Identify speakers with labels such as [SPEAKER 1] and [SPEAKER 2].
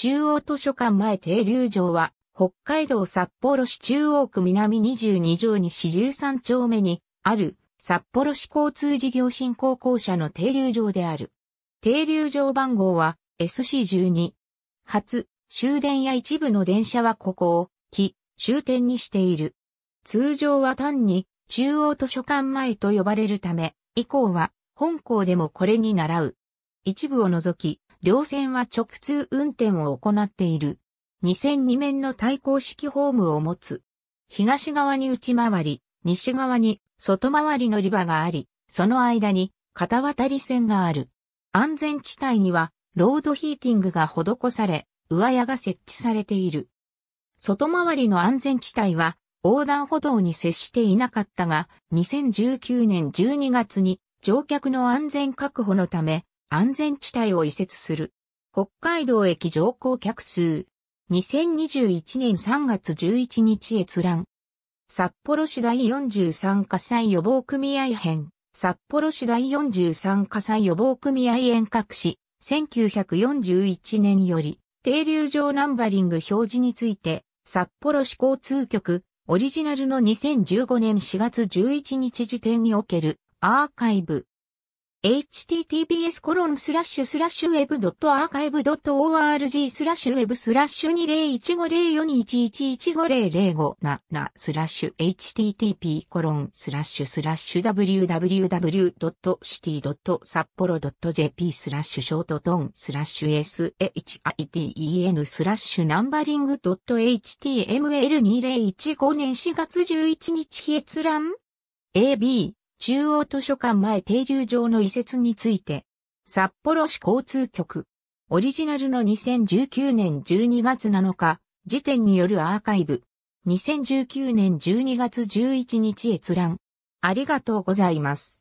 [SPEAKER 1] 中央図書館前停留場は、北海道札幌市中央区南22条に市13丁目にある札幌市交通事業振興公社の停留場である。停留場番号は SC12。初、終電や一部の電車はここを、木、終点にしている。通常は単に中央図書館前と呼ばれるため、以降は本校でもこれに倣う。一部を除き、両線は直通運転を行っている。2 0 2面の対向式ホームを持つ。東側に内回り、西側に外回り乗り場があり、その間に片渡り線がある。安全地帯にはロードヒーティングが施され、上屋が設置されている。外回りの安全地帯は横断歩道に接していなかったが、2019年12月に乗客の安全確保のため、安全地帯を移設する。北海道駅乗降客数。2021年3月11日閲覧。札幌市第43火災予防組合編。札幌市第43火災予防組合遠隔市。1941年より、停留場ナンバリング表示について、札幌市交通局、オリジナルの2015年4月11日時点におけるアーカイブ。https コロンスラッシュスラッシュ web.archive.org スラッシュウェブスラッシュ201504211150057スラッシュ http コロンスラッシュスラッシュ www.city.sapporo.jp スラッシュショートトンスラッシュ shiten スラッシュナンバリング .html2015 年4月11日閲覧 AB 中央図書館前停留場の移設について、札幌市交通局、オリジナルの2019年12月7日、時点によるアーカイブ、2019年12月11日閲覧。ありがとうございます。